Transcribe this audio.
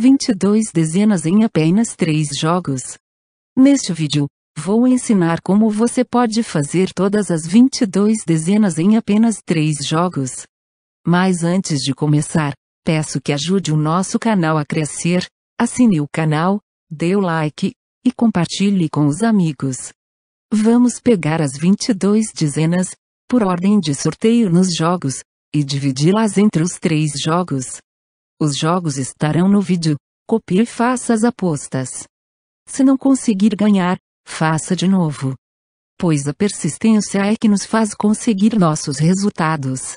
22 dezenas em apenas 3 jogos. Neste vídeo, vou ensinar como você pode fazer todas as 22 dezenas em apenas 3 jogos. Mas antes de começar, peço que ajude o nosso canal a crescer, assine o canal, dê o like, e compartilhe com os amigos. Vamos pegar as 22 dezenas, por ordem de sorteio nos jogos, e dividi-las entre os três jogos. Os jogos estarão no vídeo. Copie e faça as apostas. Se não conseguir ganhar, faça de novo. Pois a persistência é que nos faz conseguir nossos resultados.